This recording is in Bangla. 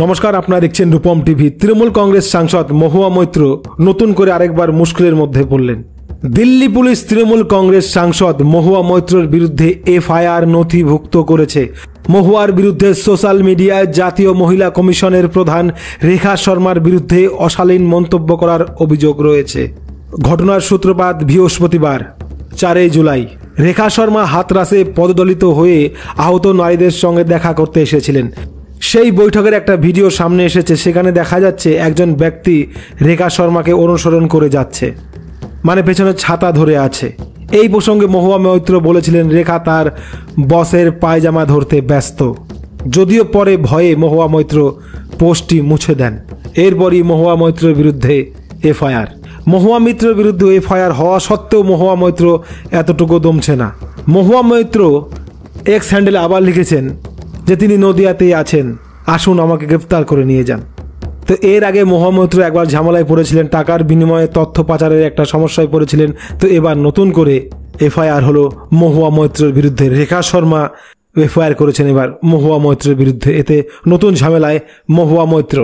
নমস্কার আপনারা দেখছেন রূপম টিভি তৃণমূল কংগ্রেস সাংসদ মহুয়া মৈত্র নতুন করে আরেকবার মুশকিলের মধ্যে পড়লেন দিল্লি পুলিশ তৃণমূল কংগ্রেস সাংসদ মহুয়া মৈত্রর বিরুদ্ধে এফআইআর নথিভুক্ত করেছে মহুয়ার বিরুদ্ধে সোশ্যাল মিডিয়ায় জাতীয় মহিলা কমিশনের প্রধান রেখা শর্মার বিরুদ্ধে অশালীন মন্তব্য করার অভিযোগ রয়েছে ঘটনার সূত্রপাত বৃহস্পতিবার চারই জুলাই রেখা শর্মা হাতরাসে পদদলিত হয়ে আহত নারীদের সঙ্গে দেখা করতে এসেছিলেন সেই বৈঠকের একটা ভিডিও সামনে এসেছে সেখানে দেখা যাচ্ছে একজন ব্যক্তি রেখা শর্মাকে অনুসরণ করে যাচ্ছে মানে পেছনে ছাতা ধরে আছে এই প্রসঙ্গে মহুয়া মৈত্র বলেছিলেন রেখা তার বসের পায়জামা ধরতে ব্যস্ত যদিও পরে ভয়ে মহুয়া মৈত্র পোস্টটি মুছে দেন এরপরই মহুয়া মৈত্রর বিরুদ্ধে এফআইআর মহুয়া মিত্রের বিরুদ্ধে এফআইআর হওয়া সত্ত্বেও মহুয়া মৈত্র এতটুকু দমছে না মহুয়া মৈত্র এক্স হ্যান্ডেলে আবার লিখেছেন যে তিনি নদিয়াতেই আছেন আসুন আমাকে গ্রেফতার করে নিয়ে যান তো এর আগে মোহাম্মদপুর একবার ঝামেলায় পড়েছিলেন টাকার বিনিময়ে তথ্য পাচারের একটা সমস্যায় পড়েছিলেন তো এবার নতুন করে এফআইআর হলো মহুয়া মৈত্রের বিরুদ্ধে রেখা শর্মা এফআইআর করেছেন এবার মহুয়া মৈত্রের বিরুদ্ধে এতে নতুন ঝামেলায় মহুয়া মৈত্র